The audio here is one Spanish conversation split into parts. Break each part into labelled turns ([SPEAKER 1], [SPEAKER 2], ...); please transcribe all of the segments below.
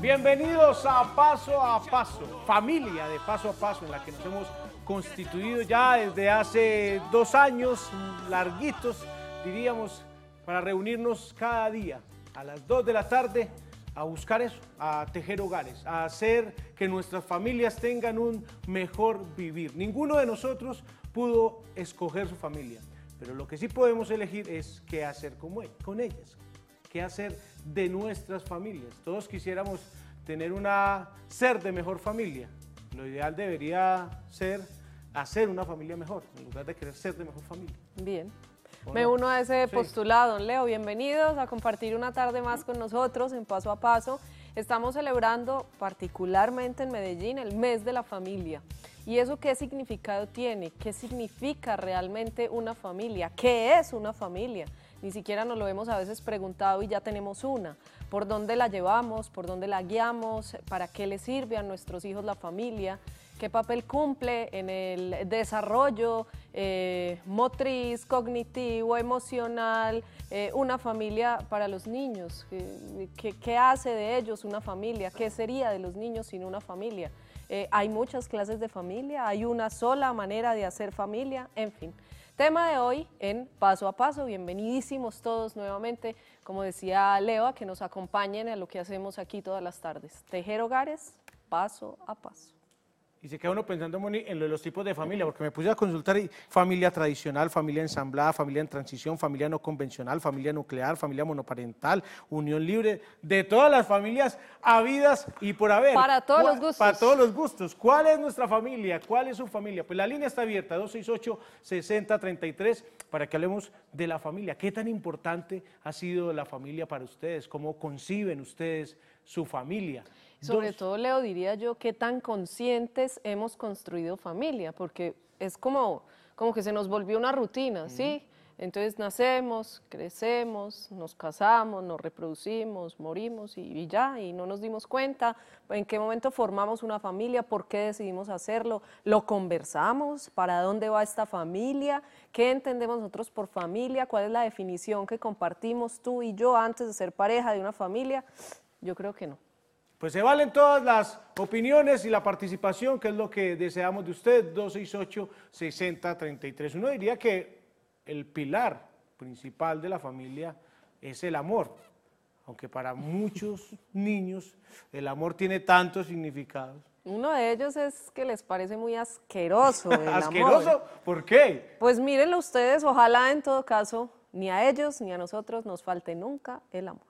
[SPEAKER 1] Bienvenidos a Paso a Paso, familia de Paso a Paso en la que nos hemos constituido ya desde hace dos años larguitos, diríamos, para reunirnos cada día a las dos de la tarde a buscar eso, a tejer hogares, a hacer que nuestras familias tengan un mejor vivir. Ninguno de nosotros pudo escoger su familia, pero lo que sí podemos elegir es qué hacer con ellas, qué hacer de nuestras familias. Todos quisiéramos tener una ser de mejor familia. Lo ideal debería ser hacer una familia mejor, en lugar de querer ser de mejor familia.
[SPEAKER 2] Bien. Me uno a ese postulado, don Leo. Bienvenidos a compartir una tarde más con nosotros en Paso a Paso. Estamos celebrando particularmente en Medellín el mes de la familia. ¿Y eso qué significado tiene? ¿Qué significa realmente una familia? ¿Qué es una familia? ni siquiera nos lo hemos a veces preguntado y ya tenemos una. ¿Por dónde la llevamos? ¿Por dónde la guiamos? ¿Para qué le sirve a nuestros hijos la familia? ¿Qué papel cumple en el desarrollo eh, motriz, cognitivo, emocional, eh, una familia para los niños? ¿Qué, hace de ellos una familia? ¿Qué sería de los niños sin una familia? Eh, hay muchas clases de familia, hay una sola manera de hacer familia, en fin tema de hoy en Paso a Paso. Bienvenidísimos todos nuevamente, como decía Leo, a que nos acompañen a lo que hacemos aquí todas las tardes. Tejer hogares, paso a paso.
[SPEAKER 1] Y se queda uno pensando, Moni, en los tipos de familia, porque me puse a consultar familia tradicional, familia ensamblada, familia en transición, familia no convencional, familia nuclear, familia monoparental, unión libre, de todas las familias habidas y por haber. Para todos los gustos. Para todos los gustos. ¿Cuál es nuestra familia? ¿Cuál es su familia? Pues la línea está abierta, 268-6033, para que hablemos de la familia. ¿Qué tan importante ha sido la familia para ustedes? ¿Cómo conciben ustedes su familia? Sobre
[SPEAKER 2] todo, Leo, diría yo, qué tan conscientes hemos construido familia, porque es como, como que se nos volvió una rutina, ¿sí? Entonces nacemos, crecemos, nos casamos, nos reproducimos, morimos y, ya, y no nos dimos cuenta en qué momento formamos una familia, por qué decidimos hacerlo, lo conversamos, para dónde va esta familia, qué entendemos nosotros por familia, cuál es la definición que compartimos tú y yo antes de ser pareja de una familia. Yo creo que no.
[SPEAKER 1] Pues se valen todas las opiniones y la participación, que es lo que deseamos de usted, 268-6033. Uno diría que el pilar principal de la familia es el amor, aunque para muchos niños el amor tiene tantos significados.
[SPEAKER 2] Uno de ellos es que les parece muy asqueroso. El ¿Asqueroso?
[SPEAKER 1] ¿Por qué?
[SPEAKER 2] Pues mírenlo ustedes, ojalá en todo caso, ni a ellos ni a nosotros nos falte nunca el amor.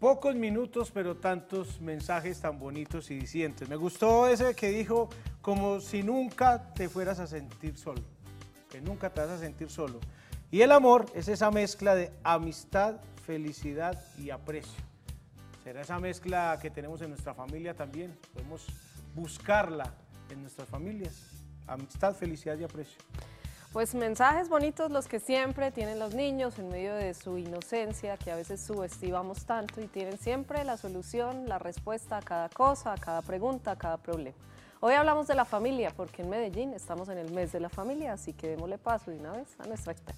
[SPEAKER 1] Pocos minutos, pero tantos mensajes tan bonitos y dicientes. Me gustó ese que dijo, como si nunca te fueras a sentir solo, que nunca te vas a sentir solo. Y el amor es esa mezcla de amistad, felicidad y aprecio. Será esa mezcla que tenemos en nuestra familia también. Podemos buscarla en nuestras familias. Amistad, felicidad y aprecio.
[SPEAKER 2] Pues mensajes bonitos los que siempre tienen los niños en medio de su inocencia, que a veces subestimamos tanto y tienen siempre la solución, la respuesta a cada cosa, a cada pregunta, a cada problema. Hoy hablamos de la familia, porque en Medellín estamos en el mes de la familia, así que démosle paso de una vez a nuestra experta.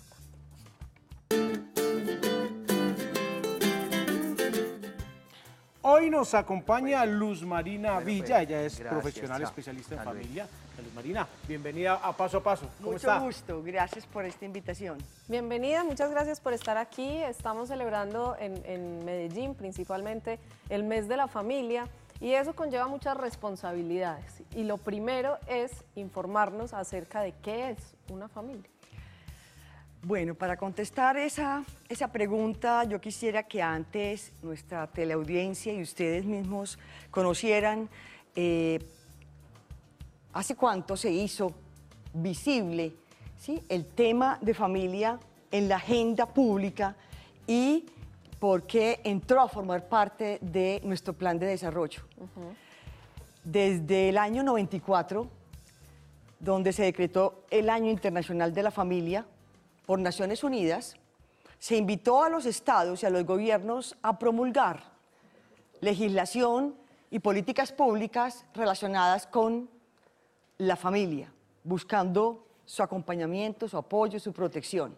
[SPEAKER 1] Hoy nos acompaña Luz Marina pues, Villa, ella es profesional especialista en familia. Marina,
[SPEAKER 3] bienvenida a Paso a Paso. ¿Cómo Mucho gusto, gracias por esta invitación. Bienvenida, muchas
[SPEAKER 2] gracias por estar aquí. Estamos celebrando en, Medellín principalmente el mes de la familia. Y eso conlleva muchas responsabilidades. Y lo primero es informarnos acerca de qué es una familia.
[SPEAKER 3] Bueno, para contestar esa, esa pregunta, yo quisiera que antes nuestra teleaudiencia y ustedes mismos conocieran eh, hace cuánto se hizo visible el tema de familia en la agenda pública y por qué entró a formar parte de nuestro plan de desarrollo. Desde el año 94, donde se decretó el Año Internacional de la Familia por Naciones Unidas, se invitó a los estados y a los gobiernos a promulgar legislación y políticas públicas relacionadas con la familia, buscando su acompañamiento, su apoyo, su protección.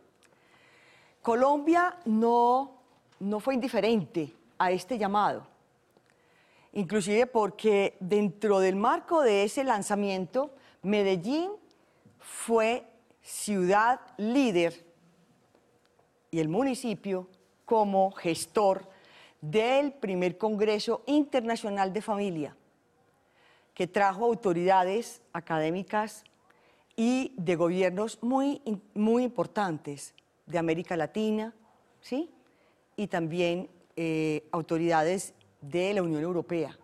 [SPEAKER 3] Colombia no, no fue indiferente a este llamado, inclusive porque dentro del marco de ese lanzamiento, Medellín fue ciudad líder y el municipio como gestor del primer Congreso Internacional de Familia, que trajo autoridades académicas y de gobiernos muy, muy importantes de América Latina, ¿sí? y también eh, autoridades de la Unión Europea.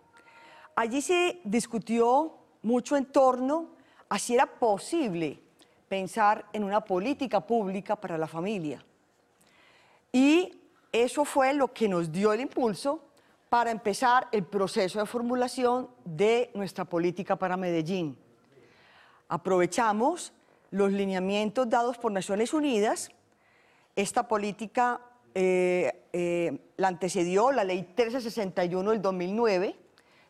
[SPEAKER 3] Allí se discutió mucho en torno a si era posible pensar en una política pública para la familia. Y eso fue lo que nos dio el impulso para empezar el proceso de formulación de nuestra política para Medellín. Aprovechamos los lineamientos dados por Naciones Unidas. Esta política eh, eh, la antecedió la ley 1361 del 2009,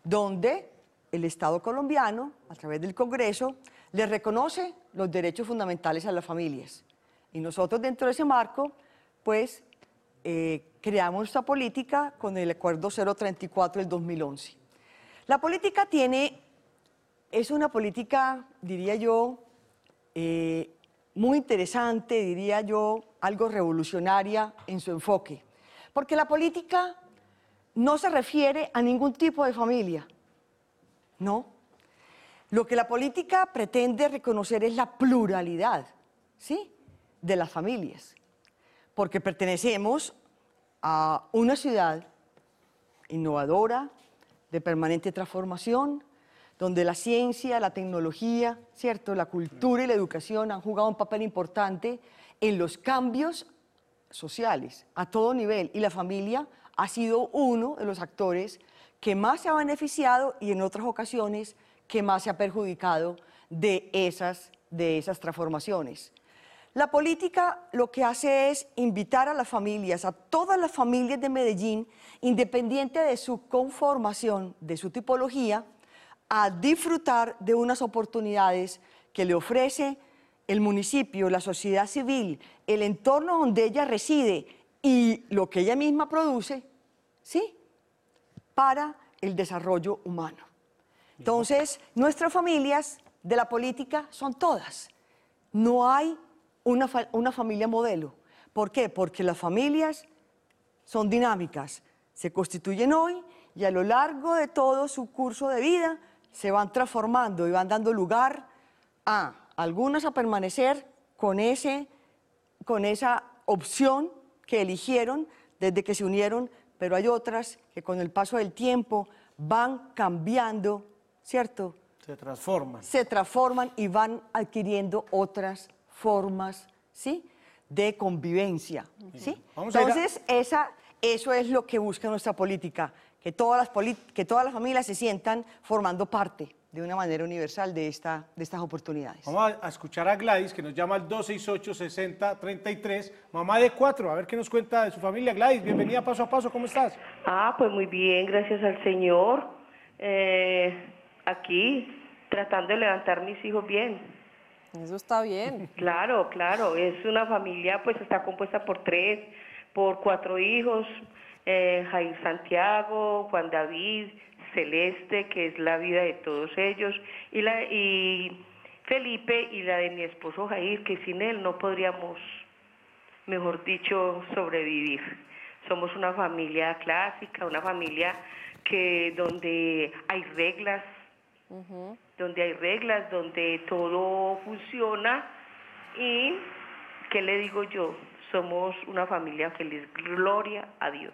[SPEAKER 3] donde el Estado colombiano, a través del Congreso, le reconoce los derechos fundamentales a las familias. Y nosotros dentro de ese marco, pues eh, creamos esta política con el Acuerdo 034 del 2011. La política tiene, es una política, diría yo, eh, muy interesante, diría yo, algo revolucionaria en su enfoque. Porque la política no se refiere a ningún tipo de familia, ¿no? Lo que la política pretende reconocer es la pluralidad, ¿sí? De las familias porque pertenecemos a una ciudad innovadora, de permanente transformación, donde la ciencia, la tecnología, ¿cierto? la cultura y la educación han jugado un papel importante en los cambios sociales a todo nivel y la familia ha sido uno de los actores que más se ha beneficiado y en otras ocasiones que más se ha perjudicado de esas, de esas transformaciones. La política lo que hace es invitar a las familias, a todas las familias de Medellín, independiente de su conformación, de su tipología, a disfrutar de unas oportunidades que le ofrece el municipio, la sociedad civil, el entorno donde ella reside y lo que ella misma produce, ¿sí? Para el desarrollo humano. Entonces, nuestras familias de la política son todas. No hay una, familia modelo. ¿Por qué? Porque las familias son dinámicas, se constituyen hoy y a lo largo de todo su curso de vida se van transformando y van dando lugar a algunas a permanecer con, ese, con esa opción que eligieron desde que se unieron, pero hay otras que con el paso del tiempo van cambiando, ¿cierto?
[SPEAKER 1] Se transforman.
[SPEAKER 3] Se transforman y van adquiriendo otras formas, ¿sí? De convivencia, ¿sí? Entonces, esa, eso es lo que busca nuestra política, que todas, las que todas las familias se sientan formando parte de una manera universal de, esta, de estas oportunidades.
[SPEAKER 1] Vamos a, escuchar a Gladys, que nos llama al 268-6033, mamá de cuatro,
[SPEAKER 4] a ver qué nos cuenta de su familia. Gladys, bienvenida paso a paso, ¿cómo estás? Ah, pues muy bien, gracias al Señor. Eh, aquí, tratando de levantar mis hijos bien. Eso está bien. Claro, claro. Es una familia, pues está compuesta por tres, por cuatro hijos. Eh, Jair Santiago, Juan David, Celeste, que es la vida de todos ellos, y, la, y Felipe y la de mi esposo Jair, que sin él no podríamos, mejor dicho, sobrevivir. Somos una familia clásica, una familia que donde hay reglas, donde hay reglas, donde todo funciona y, ¿qué le digo yo? Somos una familia feliz, gloria a Dios.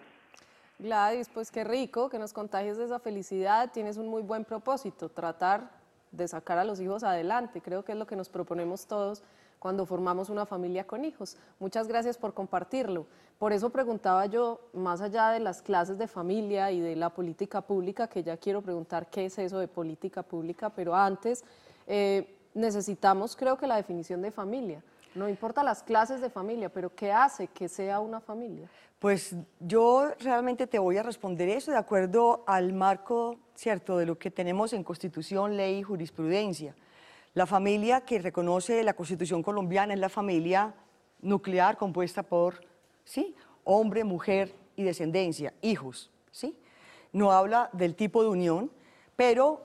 [SPEAKER 2] Gladys, pues qué rico que nos contagies de esa felicidad, tienes un muy buen propósito, tratar de sacar a los hijos adelante, creo que es lo que nos proponemos todos cuando formamos una familia con hijos. Muchas gracias por compartirlo. Por eso preguntaba yo, más allá de las clases de familia y de la política pública, que ya quiero preguntar qué es eso de política pública, pero antes eh, necesitamos creo que la definición de familia. No importa las clases de familia, pero ¿qué hace que sea una familia?
[SPEAKER 3] Pues yo realmente te voy a responder eso de acuerdo al marco, ¿cierto?, de lo que tenemos en Constitución, ley y jurisprudencia. La familia que reconoce la Constitución colombiana es la familia nuclear compuesta por ¿sí? hombre, mujer y descendencia, hijos. ¿sí? No habla del tipo de unión, pero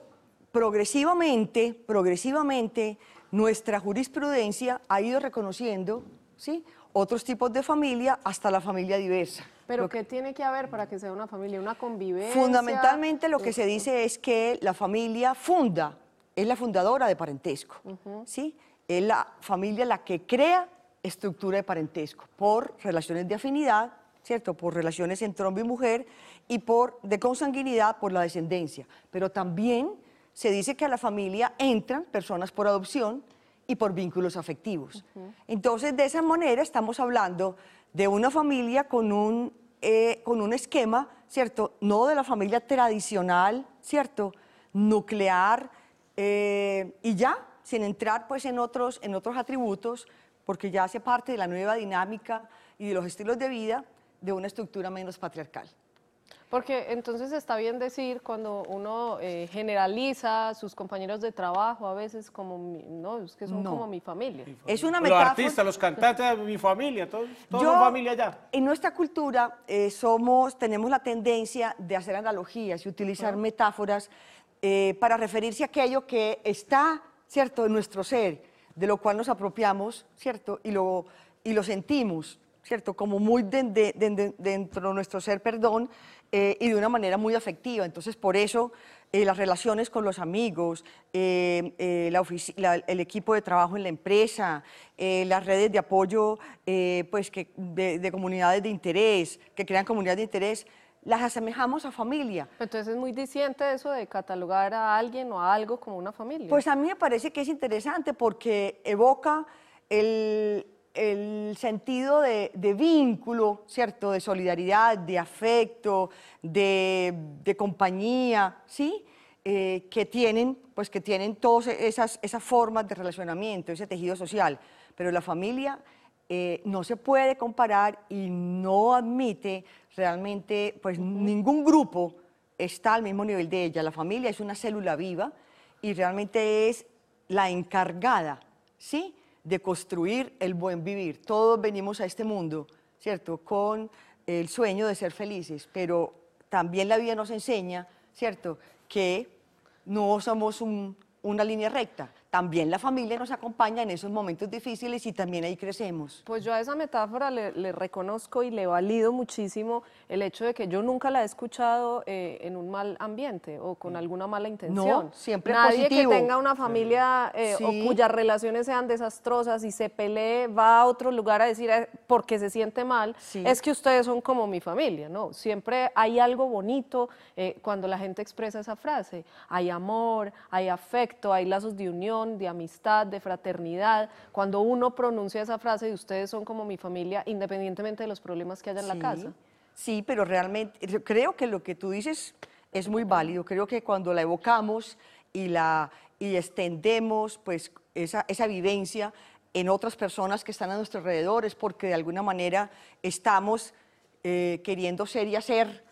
[SPEAKER 3] progresivamente, progresivamente, nuestra jurisprudencia ha ido reconociendo ¿sí? otros tipos de familia hasta la familia diversa. ¿Pero qué
[SPEAKER 2] tiene que haber para que sea una familia? ¿Una convivencia? Fundamentalmente lo que se
[SPEAKER 3] dice es que la familia funda es la fundadora de parentesco, ¿sí? Es la familia la que crea estructura de parentesco por relaciones de afinidad, ¿cierto? Por relaciones entre hombre y mujer y por de consanguinidad por la descendencia. Pero también se dice que a la familia entran personas por adopción y por vínculos afectivos. Entonces, de esa manera estamos hablando de una familia con un, eh, con un esquema, ¿cierto? No de la familia tradicional, ¿cierto? Nuclear, eh, y ya, sin entrar pues en otros, en otros atributos, porque ya hace parte de la nueva dinámica y de los estilos de vida de una estructura menos patriarcal.
[SPEAKER 2] Porque entonces está bien decir cuando uno eh, generaliza a sus compañeros de trabajo a veces como, mi, no, es
[SPEAKER 3] que son como mi familia. Es una Los artistas,
[SPEAKER 1] los cantantes, eh, mi familia, todos, familia
[SPEAKER 3] ya. En nuestra cultura somos, tenemos la tendencia de hacer analogías y utilizar metáforas eh, para referirse a aquello que está, ¿cierto?, en nuestro ser, de lo cual nos apropiamos, ¿cierto?, y lo, sentimos, ¿cierto?, como muy dentro de nuestro ser, perdón, eh, y de una manera muy afectiva. Entonces, por eso eh, las relaciones con los amigos, el equipo de trabajo en la empresa, las redes de apoyo pues, de, comunidades de interés, que crean comunidades de interés, las asemejamos a familia. Entonces es muy
[SPEAKER 2] diciente eso de catalogar a alguien o a algo como una familia. Pues
[SPEAKER 3] a mí me parece que es interesante porque evoca el, sentido de, vínculo, ¿cierto? De solidaridad, de afecto, de, compañía, ¿sí? Eh, que tienen, pues que tienen todas esas, esas formas de relacionamiento, ese tejido social. Pero la familia eh, no se puede comparar y no admite realmente pues ningún grupo está al mismo nivel de ella. La familia es una célula viva y realmente es la encargada, ¿sí? De construir el buen vivir. Todos venimos a este mundo, ¿cierto? Con el sueño de ser felices, pero también la vida nos enseña, ¿cierto? Que no somos una línea recta, también la familia nos acompaña en esos momentos difíciles y también ahí crecemos.
[SPEAKER 2] Pues yo a esa metáfora le, reconozco y le valido muchísimo el hecho de que yo nunca la he escuchado eh, en un mal ambiente o con mm. alguna mala intención. No, siempre Nadie que tenga una familia eh, o cuyas relaciones sean desastrosas y se pelee va a otro lugar a decir eh, porque se siente mal, es que ustedes son como mi familia, ¿no? Siempre hay algo bonito cuando la gente expresa esa frase. Hay amor, hay afecto, hay lazos de unión de amistad, de fraternidad. Cuando uno pronuncia esa frase de ustedes son como mi familia, independientemente de los
[SPEAKER 3] problemas que haya en la casa. Sí, pero realmente creo que lo que tú dices es muy válido. Creo que cuando la evocamos y la y extendemos pues esa, esa vivencia en otras personas que están a nuestro alrededor es porque de alguna manera estamos eh, queriendo ser y hacer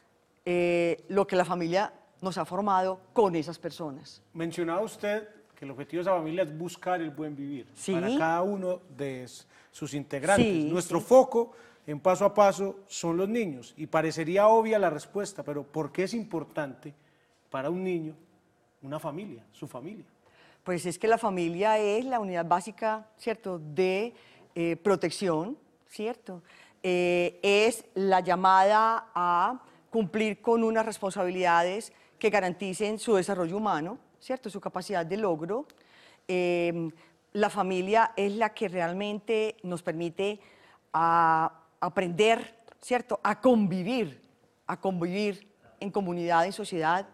[SPEAKER 3] eh, lo que la familia nos ha formado con esas personas.
[SPEAKER 1] Mencionaba usted que el objetivo de esa familia es buscar el buen vivir para cada uno de sus integrantes. Nuestro
[SPEAKER 3] foco en paso a
[SPEAKER 1] paso son los niños y parecería obvia la respuesta, pero ¿por qué es importante
[SPEAKER 3] para un niño una familia, su familia? Pues es que la familia es la unidad básica, ¿cierto?, de eh, protección, ¿cierto? Eh, es la llamada a cumplir con unas responsabilidades que garanticen su desarrollo humano, ¿cierto? Su capacidad de logro. Em, la familia es la que realmente nos permite a, aprender, ¿cierto? A convivir, a convivir en comunidad, en sociedad.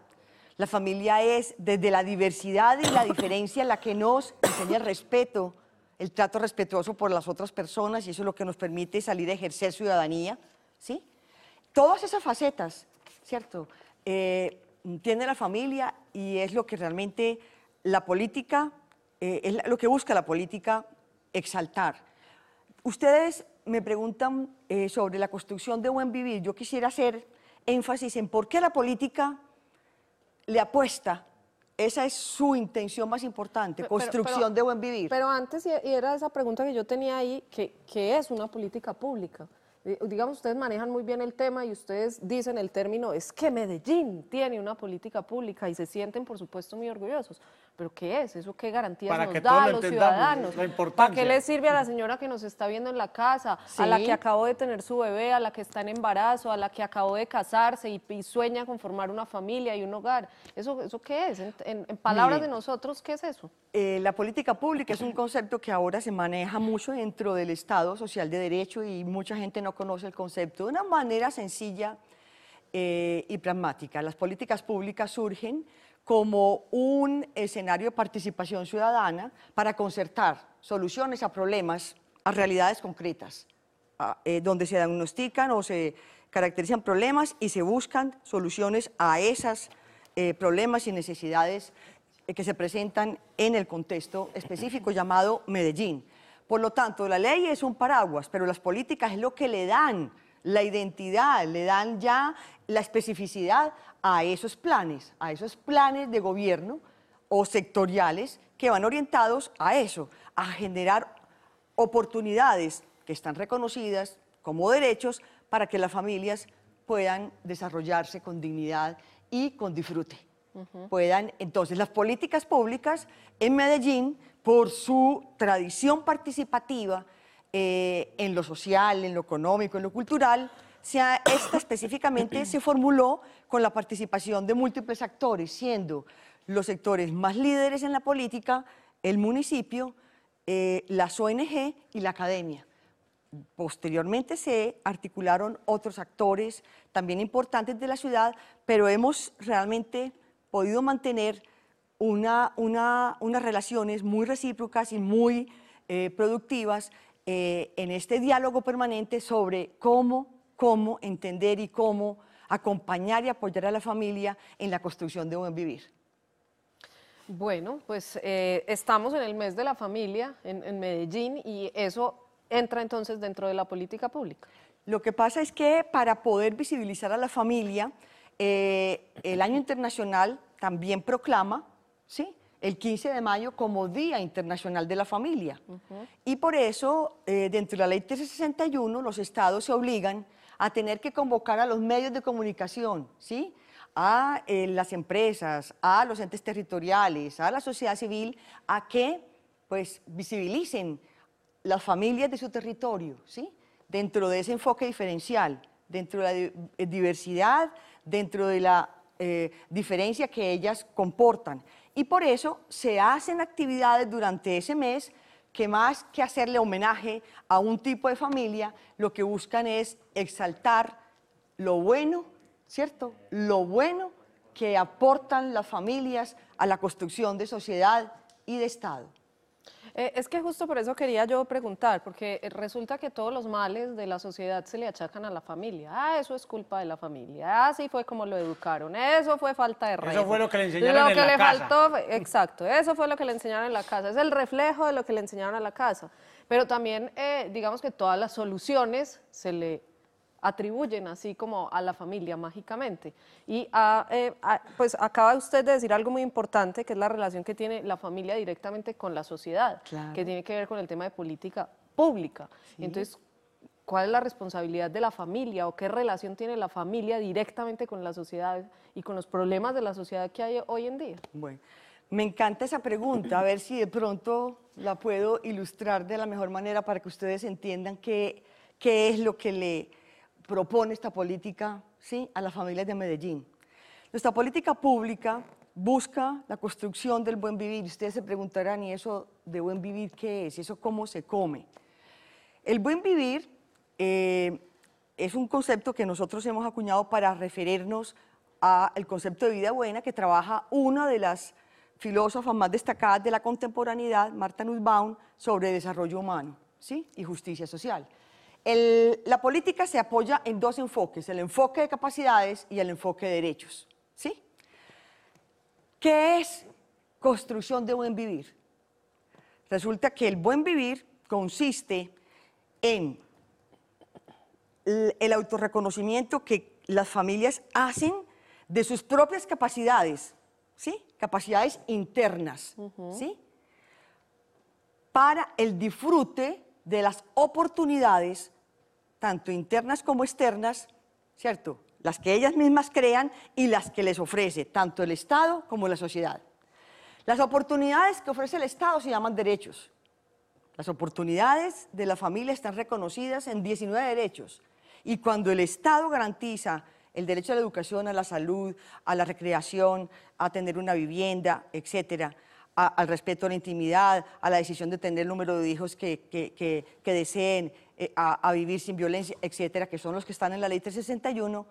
[SPEAKER 3] La familia es desde la diversidad y la diferencia la que nos enseña el respeto, el trato respetuoso por las otras personas y eso es lo que nos permite salir a ejercer ciudadanía, ¿sí? Todas esas facetas, ¿cierto? Eh, tiene la familia y es lo que realmente la política, eh, es lo que busca la política exaltar. Ustedes me preguntan eh, sobre la construcción de buen vivir. Yo quisiera hacer énfasis en por qué la política le apuesta. Esa es su intención más importante, construcción de buen vivir. Pero
[SPEAKER 2] antes, y era esa pregunta que yo tenía ahí, ¿qué que es una política pública? Eh, digamos, ustedes manejan muy bien el tema y ustedes dicen el término, es que Medellín tiene una política pública y se sienten, por supuesto, muy orgullosos. ¿Pero qué es? ¿Eso qué garantías nos da a los ciudadanos? ¿Para qué le sirve a la señora que nos está viendo en la casa, a la que acabó de tener su bebé, a la que está en embarazo, a la que acabó de casarse y, sueña con formar una familia y un hogar? ¿Eso, eso qué es? En, palabras de nosotros, ¿qué es eso?
[SPEAKER 3] Eh, la política pública es un concepto que ahora se maneja mucho dentro del Estado Social de Derecho y mucha gente no conoce el concepto. De una manera sencilla eh, y pragmática, las políticas públicas surgen como un escenario de participación ciudadana para concertar soluciones a problemas, a realidades concretas, eh, donde se diagnostican o se caracterizan problemas y se buscan soluciones a esos eh, problemas y necesidades eh, que se presentan en el contexto específico llamado Medellín. Por lo tanto, la ley es un paraguas, pero las políticas es lo que le dan la identidad, le dan ya la especificidad a esos planes, a esos planes de gobierno o sectoriales que van orientados a eso, a generar oportunidades que están reconocidas como derechos para que las familias puedan desarrollarse con dignidad y con disfrute. Puedan, entonces, las políticas públicas en Medellín, por su tradición participativa eh, en lo social, en lo económico, en lo cultural, sea esta específicamente se formuló con la participación de múltiples actores, siendo los sectores más líderes en la política, el municipio, eh, las ONG y la academia. Posteriormente se articularon otros actores también importantes de la ciudad, pero hemos realmente podido mantener una, una, unas relaciones muy recíprocas y muy eh, productivas eh, en este diálogo permanente sobre cómo, cómo entender y cómo acompañar y apoyar a la familia en la construcción de un buen vivir?
[SPEAKER 2] Bueno, pues eh, estamos en el mes de la familia
[SPEAKER 3] en, Medellín y eso entra entonces dentro de la política pública. Lo que pasa es que para poder visibilizar a la familia, eh, el año internacional también proclama, ¿sí? el 15 de mayo como Día Internacional de la Familia. Y por eso, eh, dentro de la Ley 361, los estados se obligan a tener que convocar a los medios de comunicación, ¿sí? a eh, las empresas, a los entes territoriales, a la sociedad civil, a que pues, visibilicen las familias de su territorio, ¿sí? dentro de ese enfoque diferencial, dentro de la eh, diversidad, dentro de la eh, diferencia que ellas comportan. Y por eso se hacen actividades durante ese mes que más que hacerle homenaje a un tipo de familia, lo que buscan es exaltar lo bueno, ¿cierto? Lo bueno que aportan las familias a la construcción de sociedad y de Estado. Eh, es
[SPEAKER 2] que justo por eso quería yo preguntar, porque eh, resulta que todos los males de la sociedad se le achacan a la familia. Ah, eso es culpa de la familia. Ah, sí fue como lo educaron. Eso fue falta de raíz. Eso fue lo que le enseñaron en la casa. exacto, eso fue lo que le enseñaron en la casa. Es el reflejo de lo que le enseñaron a la casa. Pero también, eh, digamos que todas las soluciones se le atribuyen así como a la familia mágicamente. Y a, ah, eh, ah, pues acaba usted de decir algo muy importante, que es la relación que tiene la familia directamente con la sociedad, que tiene que ver con el tema de política pública. Entonces, ¿cuál es la responsabilidad de la familia o qué relación tiene la familia directamente con la sociedad y con los problemas de la sociedad
[SPEAKER 3] que hay hoy en día? Bueno. Me encanta esa pregunta, a ver si de pronto la puedo ilustrar de la mejor manera para que ustedes entiendan qué, qué es lo que le propone esta política ¿sí? a las familias de Medellín. Nuestra política pública busca la construcción del buen vivir. Ustedes se preguntarán, ¿y eso de buen vivir qué es? ¿Y eso cómo se come? El buen vivir eh, es un concepto que nosotros hemos acuñado para referirnos al concepto de vida buena que trabaja una de las filósofas más destacadas de la contemporaneidad, Marta Nussbaum, sobre desarrollo humano ¿sí? y justicia social la política se apoya en dos enfoques, el enfoque de capacidades y el enfoque de derechos. ¿sí? ¿Qué es construcción de buen vivir? Resulta que el buen vivir consiste en el, autorreconocimiento que las familias hacen de sus propias capacidades, ¿sí? Capacidades internas, ¿sí? Para el disfrute de las oportunidades, tanto internas como externas, ¿cierto? Las que ellas mismas crean y las que les ofrece tanto el Estado como la sociedad. Las oportunidades que ofrece el Estado se llaman derechos. Las oportunidades de la familia están reconocidas en 19 derechos. Y cuando el Estado garantiza el derecho a la educación, a la salud, a la recreación, a tener una vivienda, etcétera, al respeto a la intimidad, a la decisión de tener el número de hijos que, que, deseen, eh, a, vivir sin violencia, etcétera, que son los que están en la ley 361,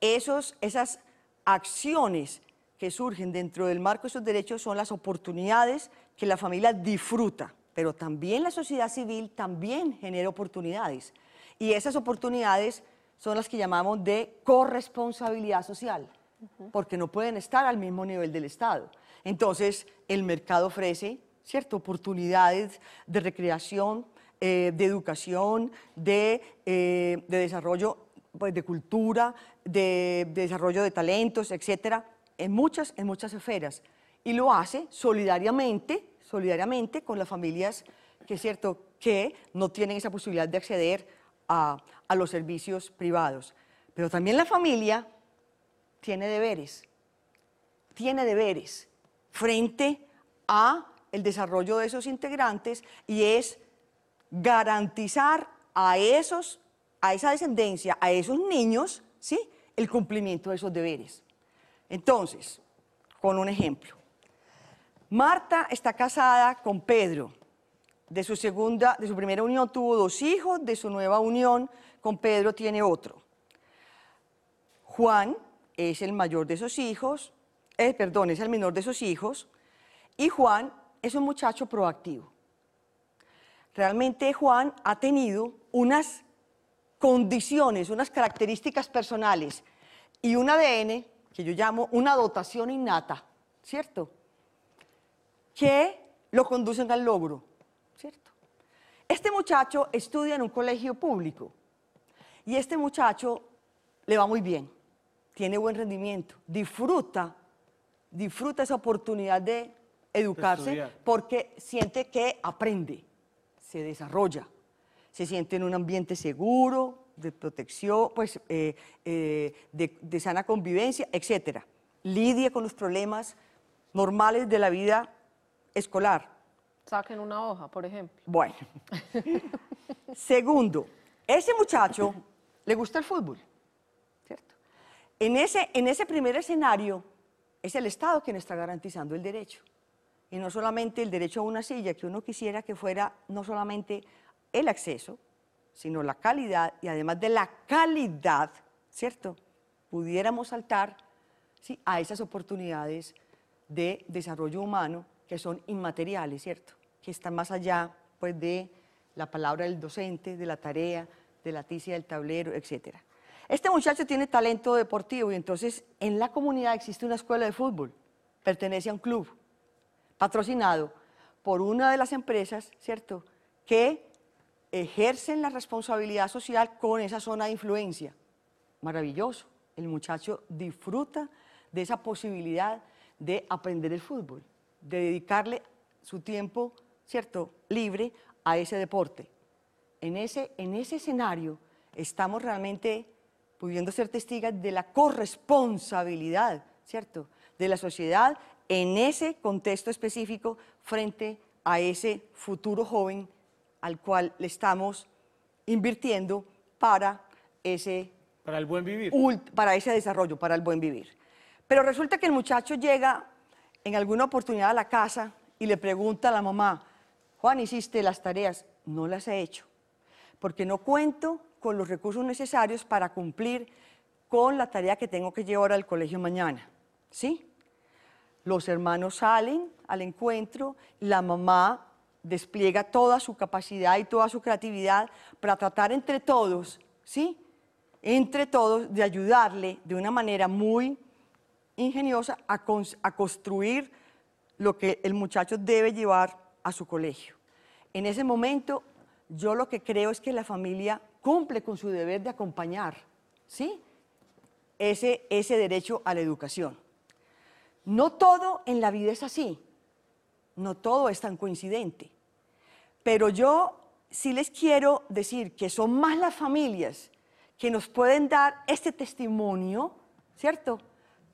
[SPEAKER 3] esos, esas acciones que surgen dentro del marco de esos derechos son las oportunidades que la familia disfruta, pero también la sociedad civil también genera oportunidades. Y esas oportunidades son las que llamamos de corresponsabilidad social porque no pueden estar al mismo nivel del Estado. Entonces, el mercado ofrece ¿cierto? oportunidades de recreación, eh, de educación, de, eh, desarrollo pues, de cultura, de, desarrollo de talentos, etcétera, en muchas, en muchas esferas. Y lo hace solidariamente, solidariamente con las familias que, cierto, que no tienen esa posibilidad de acceder a los servicios privados. Pero también la familia tiene deberes, tiene deberes frente a el desarrollo de esos integrantes y es garantizar a esos, a esa descendencia, a esos niños, ¿sí? el cumplimiento de esos deberes. Entonces, con un ejemplo. Marta está casada con Pedro. De su segunda, de su primera unión tuvo dos hijos, de su nueva unión con Pedro tiene otro. Juan es el mayor de sus hijos, eh, perdón, es el menor de sus hijos, y Juan es un muchacho proactivo. Realmente Juan ha tenido unas condiciones, unas características personales y un ADN que yo llamo una dotación innata, ¿cierto? Que lo conducen al logro, ¿cierto? Este muchacho estudia en un colegio público y este muchacho le va muy bien tiene buen rendimiento, disfruta, disfruta esa oportunidad de educarse porque siente que aprende, se desarrolla, se siente en un ambiente seguro, de protección, pues, eh, eh, de, sana convivencia, etc. Lidia con los problemas normales de la vida escolar.
[SPEAKER 2] Saquen una hoja, por ejemplo.
[SPEAKER 3] Bueno. Segundo, ese muchacho le gusta el fútbol. En ese, primer escenario es el Estado quien está garantizando el derecho. Y no solamente el derecho a una silla, que uno quisiera que fuera no solamente el acceso, sino la calidad y además de la calidad, ¿cierto? Pudiéramos saltar a esas oportunidades de desarrollo humano que son inmateriales, ¿cierto? Que están más allá pues, de la palabra del docente, de la tarea, de la ticia del tablero, etcétera. Este muchacho tiene talento deportivo y entonces en la comunidad existe una escuela de fútbol, pertenece a un club, patrocinado por una de las empresas, ¿cierto?, que ejercen la responsabilidad social con esa zona de influencia. Maravilloso. El muchacho disfruta de esa posibilidad de aprender el fútbol, de dedicarle su tiempo, ¿cierto?, libre a ese deporte. En ese, en ese escenario estamos realmente pudiendo ser testigas de la corresponsabilidad, ¿cierto?, de la sociedad en ese contexto específico frente a ese futuro joven al cual le estamos invirtiendo para ese... Para el buen vivir. Para ese desarrollo, para el buen vivir. Pero resulta que el muchacho llega en alguna oportunidad a la casa y le pregunta a la mamá, Juan, ¿hiciste las tareas? No las he hecho, porque no cuento con los recursos necesarios para cumplir con la tarea que tengo que llevar al colegio mañana. ¿Sí? Los hermanos salen al encuentro, la mamá despliega toda su capacidad y toda su creatividad para tratar entre todos, ¿sí? Entre todos de ayudarle de una manera muy ingeniosa a, a construir lo que el muchacho debe llevar a su colegio. En ese momento, yo lo que creo es que la familia cumple con su deber de acompañar, ¿sí? Ese, ese derecho a la educación. No todo en la vida es así, no todo es tan coincidente, pero yo sí les quiero decir que son más las familias que nos pueden dar este testimonio, ¿cierto?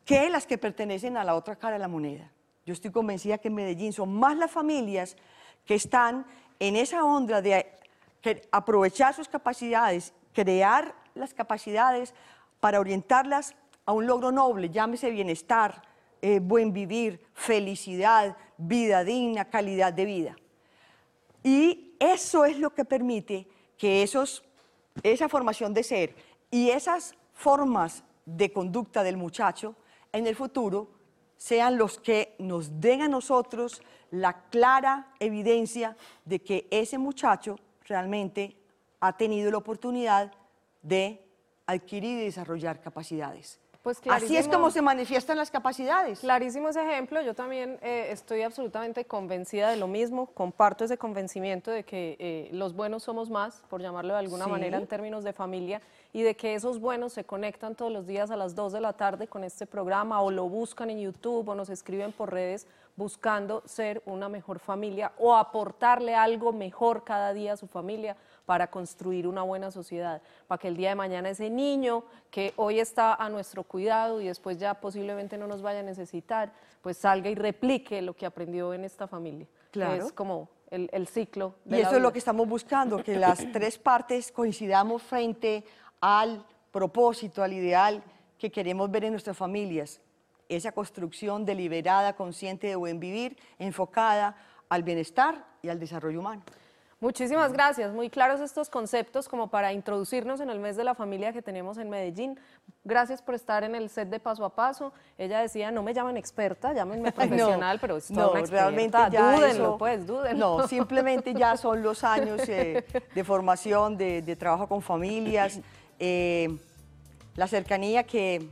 [SPEAKER 3] Que las que pertenecen a la otra cara de la moneda. Yo estoy convencida que en Medellín son más las familias que están en esa onda de aprovechar sus capacidades, crear las capacidades para orientarlas a un logro noble, llámese bienestar, eh, buen vivir, felicidad, vida digna, calidad de vida. Y eso es lo que permite que esos, esa formación de ser y esas formas de conducta del muchacho en el futuro sean los que nos den a nosotros la clara evidencia de que ese muchacho realmente ha tenido la oportunidad de adquirir y desarrollar capacidades. Pues Así es como se manifiestan las capacidades. Clarísimo
[SPEAKER 2] ese ejemplo. Yo también eh, estoy absolutamente convencida de lo mismo. Comparto ese convencimiento de que eh, los buenos somos más, por llamarlo de alguna manera en términos de familia, y de que esos buenos se conectan todos los días a las 2 de la tarde con este programa o lo buscan en YouTube o nos escriben por redes buscando ser una mejor familia o aportarle algo mejor cada día a su familia para construir una buena sociedad, para que el día de mañana ese niño que hoy está a nuestro cuidado y después ya posiblemente no nos vaya a necesitar, pues salga y replique lo que aprendió en esta familia. Claro. Es como el, ciclo. y eso es lo que estamos
[SPEAKER 3] buscando, que las tres partes coincidamos frente al propósito, al ideal que queremos ver en nuestras familias. Esa construcción deliberada, consciente de buen vivir, enfocada al bienestar y al desarrollo humano.
[SPEAKER 2] Muchísimas gracias, muy claros estos conceptos como para introducirnos en el mes de la familia que tenemos en Medellín. Gracias por estar en el set de Paso a Paso. Ella decía, no me llaman experta,
[SPEAKER 3] llámenme profesional, pero es toda Realmente dúdenlo, pues, dúdenlo. No, simplemente ya son los años eh, de formación, de, trabajo con familias, eh, la cercanía que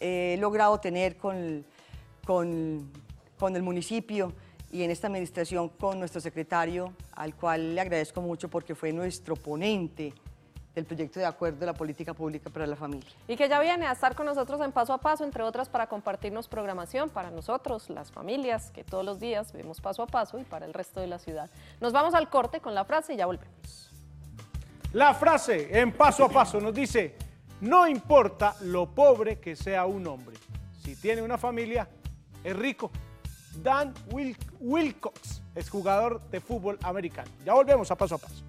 [SPEAKER 3] he logrado tener con, con, con el municipio, y en esta administración con nuestro secretario, al cual le agradezco mucho porque fue nuestro ponente del proyecto de acuerdo de la política pública para la familia.
[SPEAKER 2] Y que ya viene a estar con nosotros en paso a paso, entre otras, para compartirnos programación para nosotros, las familias, que todos los días vemos paso a paso y para el resto de la ciudad. Nos vamos al corte con la frase y ya volvemos.
[SPEAKER 1] La frase en paso a paso nos dice, no importa lo pobre que sea un hombre, si tiene una familia, es rico. Dan Wilcox, es jugador de fútbol americano. Ya volvemos a paso a paso.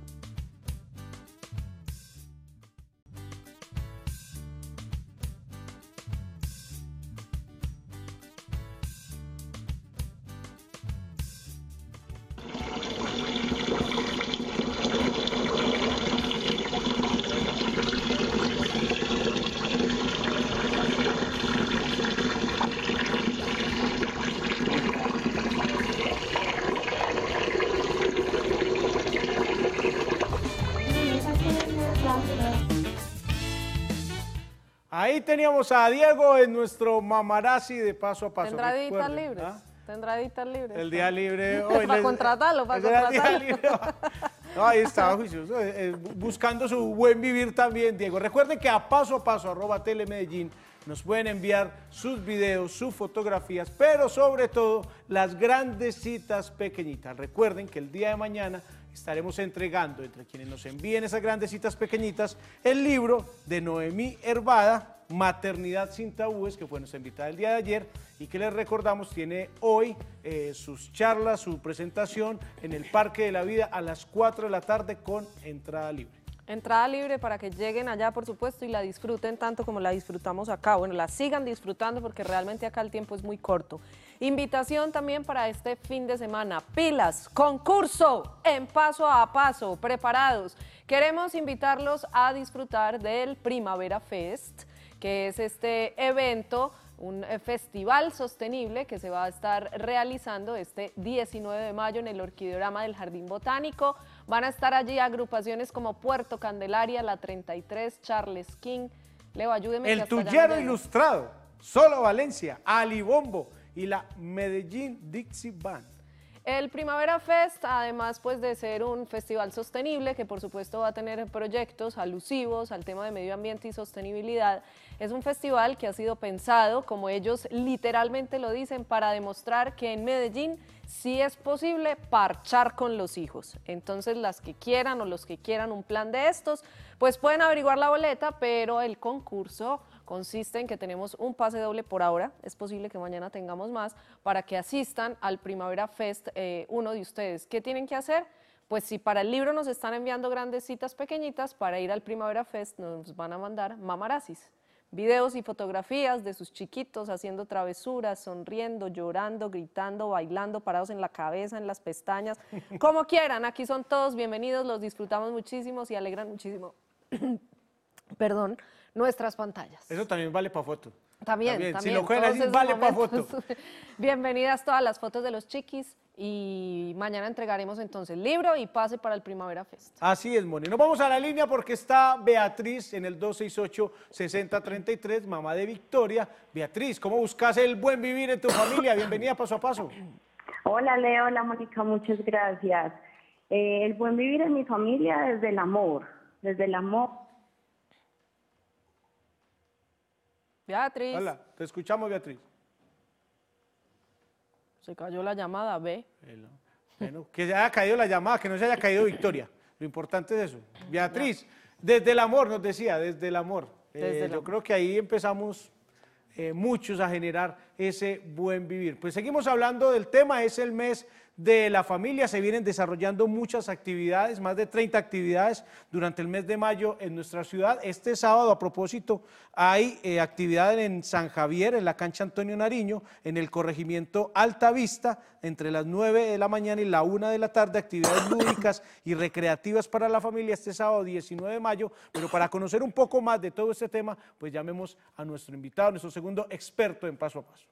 [SPEAKER 1] teníamos a Diego en nuestro mamarazzi de paso a paso. Tendrá
[SPEAKER 2] libres. ¿ah? Tendrá libres. El día
[SPEAKER 1] libre. Hoy para contratarlo,
[SPEAKER 2] para contratarlo.
[SPEAKER 1] ahí está, juicioso, eh, eh, buscando su buen vivir también, Diego. Recuerden que a paso a paso, arroba telemedellín, nos pueden enviar sus videos, sus fotografías, pero sobre todo las grandes citas pequeñitas. Recuerden que el día de mañana estaremos entregando entre quienes nos envíen esas grandes citas pequeñitas el libro de Noemí Hervada, Maternidad sin Tabúes, que fue nuestra invitada el día de ayer y que les recordamos tiene hoy eh, sus charlas, su presentación en el Parque de la Vida a las
[SPEAKER 2] 4 de la tarde con
[SPEAKER 1] entrada libre.
[SPEAKER 2] Entrada libre para que lleguen allá, por supuesto, y la disfruten tanto como la disfrutamos acá. Bueno, la sigan disfrutando porque realmente acá el tiempo es muy corto. Invitación también para este fin de semana. Pilas, concurso, en paso a paso, preparados. Queremos invitarlos a disfrutar del Primavera Fest que es este evento un eh, festival sostenible que se va a estar realizando este 19 de mayo en el Orquideorama del Jardín Botánico. Van a estar allí agrupaciones como Puerto Candelaria, La 33, Charles King. Leo, ayúdeme. El Tullero
[SPEAKER 1] Ilustrado, Solo Valencia, Alibombo y la Medellín Dixie Band.
[SPEAKER 2] El Primavera Fest, además pues de ser un festival sostenible, que por supuesto va a tener proyectos alusivos al tema de medio ambiente y sostenibilidad, es un festival que ha sido pensado, como ellos literalmente lo dicen, para demostrar que en Medellín sí es posible parchar con los hijos. Entonces, las que quieran o los que quieran un plan de estos, pues pueden averiguar la boleta, pero el concurso consiste en que tenemos un pase doble por ahora, es posible que mañana tengamos más, para que asistan al Primavera Fest eh, uno de ustedes. ¿Qué tienen que hacer? Pues si para el libro nos están enviando grandes citas pequeñitas, para ir al Primavera Fest nos van a mandar mamarazis. Videos y fotografías de sus chiquitos haciendo travesuras, sonriendo, llorando, gritando, bailando, parados en la cabeza, en las pestañas, como quieran. Aquí son todos bienvenidos, los disfrutamos muchísimo y alegran muchísimo. Perdón, nuestras pantallas.
[SPEAKER 1] Eso también vale para foto. También, Si lo juegan así, vale para foto.
[SPEAKER 2] Bienvenidas todas las fotos de los chiquis y mañana entregaremos entonces libro y pase para el Primavera Fest.
[SPEAKER 1] Así es, Moni. no vamos a la línea porque está Beatriz en el 268-6033, mamá de Victoria. Beatriz, ¿cómo buscas el buen vivir en tu familia? Bienvenida
[SPEAKER 4] paso a paso. Hola, Leo. Hola, Mónica. Muchas gracias. Eh, el buen vivir en mi familia desde el amor, desde el amor
[SPEAKER 2] Beatriz. Hola,
[SPEAKER 1] te escuchamos, Beatriz.
[SPEAKER 2] Se cayó la llamada, ve.
[SPEAKER 1] que se haya caído la llamada, que no se haya caído Victoria. Lo importante es eso. Beatriz, desde el amor, nos decía, desde el amor. Eh, yo creo que ahí empezamos eh, muchos a generar ese buen vivir. Pues seguimos hablando del tema, es el mes de la familia se vienen desarrollando muchas actividades, más de 30 actividades durante el mes de mayo en nuestra ciudad. Este sábado, a propósito, hay actividades eh, actividad en San Javier, en la cancha Antonio Nariño, en el corregimiento Alta Vista, entre las 9 de la mañana y la 1 de la tarde, actividades lúdicas y recreativas para la familia este sábado 19 de mayo. Pero para conocer un poco más de todo este tema, pues llamemos a nuestro invitado, nuestro segundo experto en paso a paso.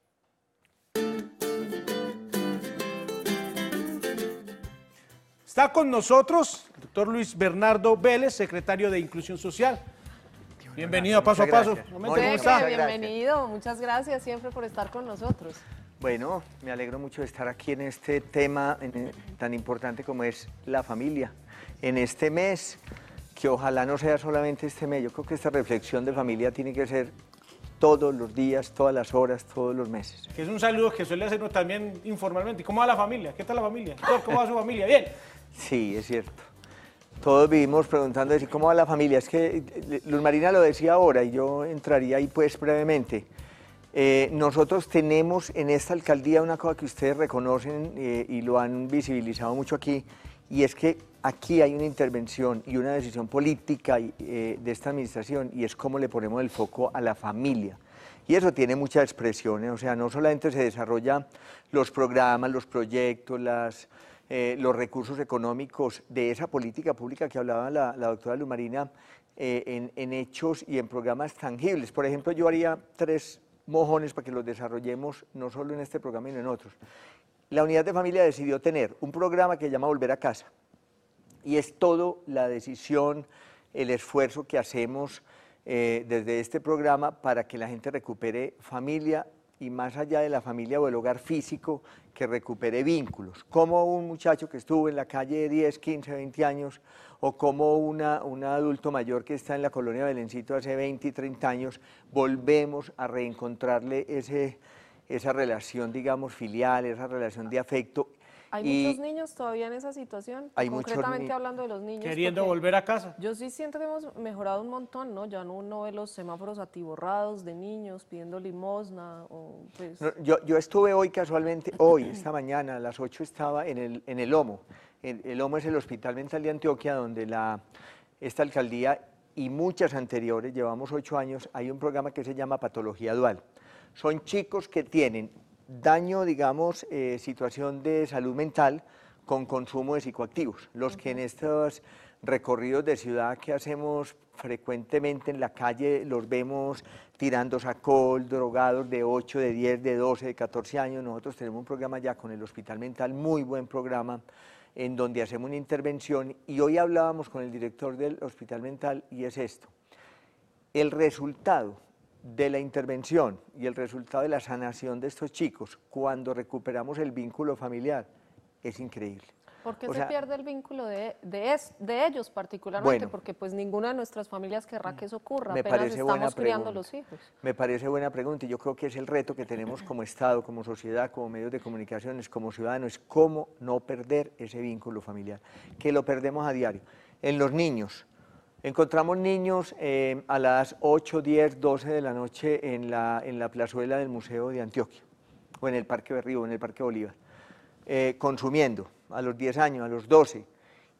[SPEAKER 1] Está con nosotros el doctor Luis Bernardo Vélez, secretario de Inclusión Social. Bienvenido a Paso a Paso.
[SPEAKER 5] ¿Cómo Bienvenido,
[SPEAKER 2] muchas gracias siempre por estar con nosotros.
[SPEAKER 5] Bueno, me alegro mucho de estar aquí en este tema eh, tan importante como es la familia. En este mes, que ojalá no sea solamente este mes, yo creo que esta reflexión de familia tiene que ser todos los días, todas las horas, todos los meses.
[SPEAKER 1] es un saludo que suele hacernos también informalmente. ¿Cómo va la familia? ¿Qué tal la familia? ¿Cómo va su familia? Bien.
[SPEAKER 5] Sí, es cierto. Todos vivimos preguntando decir cómo va la familia. Es que eh, Luz Marina lo decía ahora y yo entraría ahí pues brevemente. Eh, nosotros tenemos en esta alcaldía una cosa que ustedes reconocen eh, y lo han visibilizado mucho aquí, y es que aquí hay una intervención y una decisión política de esta administración y es cómo le ponemos el foco a la familia. Y eso tiene muchas expresiones, o sea, no solamente se desarrollan los programas, los proyectos, las eh, los recursos económicos de esa política pública que hablaba la, doctora Lumarina eh, en, hechos y en programas tangibles. Por ejemplo, yo haría tres mojones para que los desarrollemos no solo en este programa, sino en otros. La unidad de familia decidió tener un programa que se llama Volver a Casa y es todo la decisión, el esfuerzo que hacemos eh, desde este programa para que la gente recupere familia, y más allá de la familia o el hogar físico, que recupere vínculos, como un muchacho que estuvo en la calle de 10, 15, 20 años, o como una, un adulto mayor que está en la colonia Belencito hace 20 30 años, volvemos a reencontrarle ese, esa relación, digamos, filial, esa relación de afecto hay muchos
[SPEAKER 2] niños todavía en esa situación, hay concretamente hablando de los niños. Queriendo volver a casa. Yo sí siento que hemos mejorado un montón, ¿no? Ya no uno ve los semáforos atiborrados de niños pidiendo limosna. O pues...
[SPEAKER 5] yo, yo, estuve hoy casualmente, hoy, esta mañana, a las 8 estaba en el, en el Lomo. el es el Hospital Mental de Antioquia, donde la, esta alcaldía y muchas anteriores, llevamos ocho años, hay un programa que se llama Patología Dual. Son chicos que tienen daño, digamos, eh, situación de salud mental con consumo de psicoactivos. Los que en estos recorridos de ciudad que hacemos frecuentemente en la calle los vemos tirando sacol, drogados de 8, de 10, de 12, de 14 años. Nosotros tenemos un programa ya con el Hospital Mental, muy buen programa, en donde hacemos una intervención y hoy hablábamos con el director del Hospital Mental y es esto. El resultado de la intervención y el resultado de la sanación de estos chicos cuando recuperamos el vínculo familiar es increíble.
[SPEAKER 2] ¿Por qué se pierde el vínculo de, de, ellos particularmente? Porque pues ninguna de nuestras familias querrá que eso ocurra, me parece estamos criando los hijos.
[SPEAKER 5] Me parece buena pregunta y yo creo que es el reto que tenemos como Estado, como sociedad, como medios de comunicaciones, como ciudadanos, cómo no perder ese vínculo familiar, que lo perdemos a diario. En los niños, Encontramos niños eh, a las 8, 10, 12 de la noche en la, en la plazuela del Museo de Antioquia, o en el Parque Berrío, Río, en el Parque Bolívar, eh, consumiendo a los 10 años, a los 12,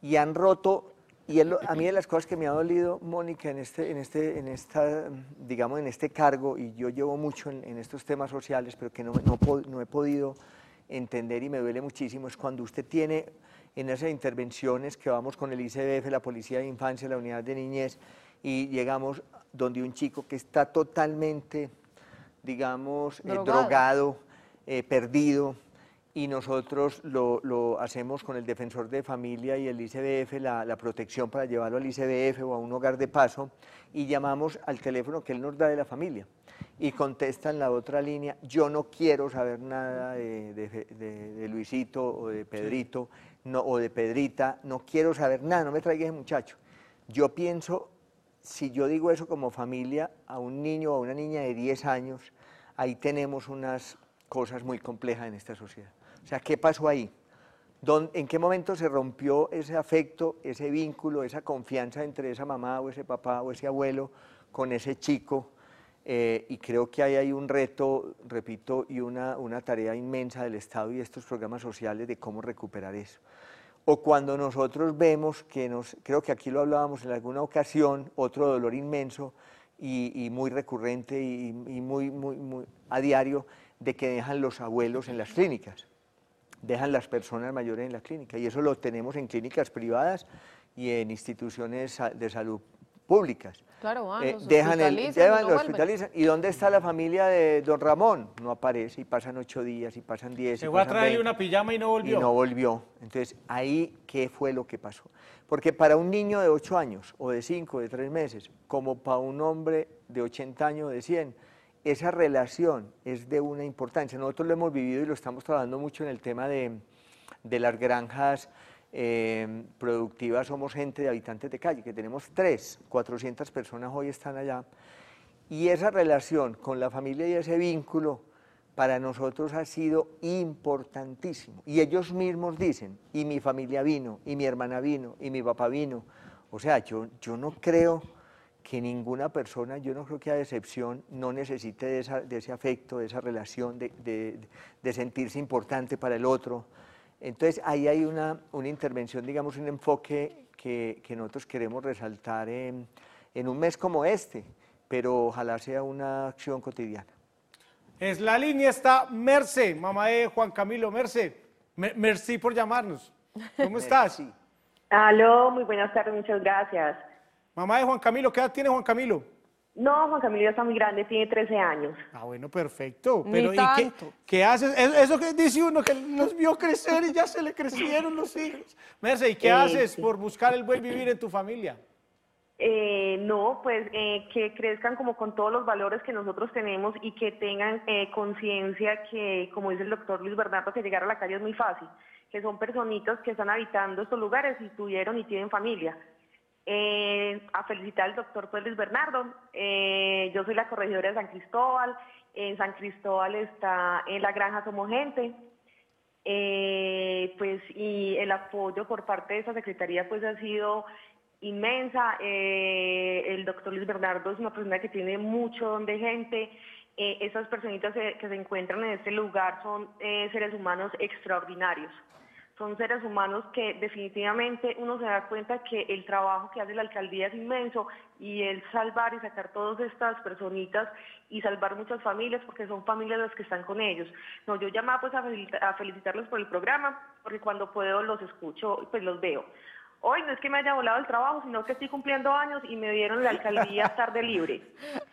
[SPEAKER 5] y han roto, y a mí de las cosas que me ha dolido, Mónica, en este, en este, en esta, digamos, en este cargo, y yo llevo mucho en, estos temas sociales, pero que no, no he podido entender y me duele muchísimo, es cuando usted tiene en esas intervenciones que vamos con el ICBF, la Policía de Infancia, la Unidad de Niñez, y llegamos donde un chico que está totalmente, digamos, eh, drogado, eh, perdido, y nosotros lo, hacemos con el defensor de familia y el ICBF, la, protección para llevarlo al ICBF o a un hogar de paso, y llamamos al teléfono que él nos da de la familia. Y contesta en la otra línea, yo no quiero saber nada de, Luisito o de Pedrito, o de Pedrita, no quiero saber nada, no me traigas ese muchacho. Yo pienso, si yo digo eso como familia, a un niño o a una niña de 10 años, ahí tenemos unas cosas muy complejas en esta sociedad. O sea, ¿qué pasó ahí? ¿En qué momento se rompió ese afecto, ese vínculo, esa confianza entre esa mamá o ese papá o ese abuelo con ese chico eh, y creo que hay un reto, repito, y una, tarea inmensa del Estado y estos programas sociales de cómo recuperar eso. O cuando nosotros vemos que nos, creo que aquí lo hablábamos en alguna ocasión, otro dolor inmenso y, muy recurrente y, muy, muy, a diario, de que dejan los abuelos en las clínicas, dejan las personas mayores en las clínicas Y eso lo tenemos en clínicas privadas y en instituciones de salud públicas.
[SPEAKER 2] Claro, eh, dejan el, llevan,
[SPEAKER 5] hospitalizan. ¿Y dónde está la familia de don Ramón? No aparece, y pasan ocho días, y pasan diez. Se fue a traer
[SPEAKER 1] una pijama y no volvió. Y no
[SPEAKER 5] volvió. Entonces, ahí, ¿qué fue lo que pasó? Porque para un niño de ocho años, o de cinco, de tres meses, como para un hombre de 80 años, o de 100, esa relación es de una importancia. Nosotros lo hemos vivido y lo estamos trabajando mucho en el tema de, de las granjas eh, em, productiva somos gente de habitantes de calle, que tenemos tres, 400 personas hoy están allá. Y esa relación con la familia y ese vínculo para nosotros ha sido importantísimo. Y ellos mismos dicen, y mi familia vino, y mi hermana vino, y mi papá vino. O sea, yo, yo no creo que ninguna persona, yo no creo que a decepción no necesite de, de ese afecto, de esa relación, de, de sentirse importante para el otro, entonces, ahí hay una, intervención, digamos, un enfoque que, nosotros queremos resaltar en, un mes como este, pero ojalá sea una acción cotidiana.
[SPEAKER 1] Es la línea, está Merce, mamá de Juan Camilo. Merce, merci por llamarnos. ¿Cómo estás?
[SPEAKER 4] Aló, muy buenas tardes, muchas gracias.
[SPEAKER 1] Mamá de Juan Camilo, ¿qué edad tiene Juan Camilo?
[SPEAKER 4] No, Juan Camilo ya está muy grande, tiene 13 años.
[SPEAKER 1] Ah, bueno, perfecto. Pero ¿y qué, haces? Eso que dice uno que los vio
[SPEAKER 4] crecer y ya se le crecieron los hijos. Merce, ¿y qué eh, haces por buscar
[SPEAKER 1] el buen vivir en tu familia?
[SPEAKER 4] Eh, no, pues eh, que crezcan como con todos los valores que nosotros tenemos y que tengan conciencia que, como dice el doctor Luis Bernardo, que llegar a la calle es muy fácil, que son personitas que están habitando estos lugares y tuvieron y tienen familia eh, a felicitar al doctor Luis Bernardo. Eh, yo soy la corregidora de San Cristóbal. En San Cristóbal está en la granja como Gente. Eh, pues y el apoyo por parte de esta secretaría pues ha sido inmensa. el doctor Luis Bernardo es una persona que tiene mucho don de gente. esas personitas que se encuentran en este lugar son seres humanos extraordinarios son seres humanos que definitivamente uno se da cuenta que el trabajo que hace la alcaldía es inmenso y el salvar y sacar todas estas personitas y salvar muchas familias porque son familias las que están con ellos. No, yo llamaba pues a, felicitarlos por el programa porque cuando puedo los escucho, pues los veo hoy no es que me haya volado el trabajo, sino que estoy cumpliendo años y me dieron la alcaldía tarde libre.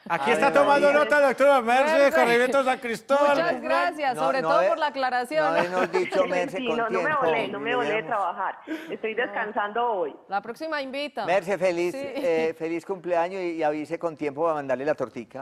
[SPEAKER 4] Aquí
[SPEAKER 1] está tomando nota la doctora Mercedes Corrimiento San Cristóbal. Muchas gracias, sobre todo por la
[SPEAKER 4] aclaración. No, me volé, no me volé de trabajar. Estoy descansando hoy. La próxima invita. Merce, feliz, eh,
[SPEAKER 5] feliz cumpleaños y, avise con tiempo para mandarle la tortica.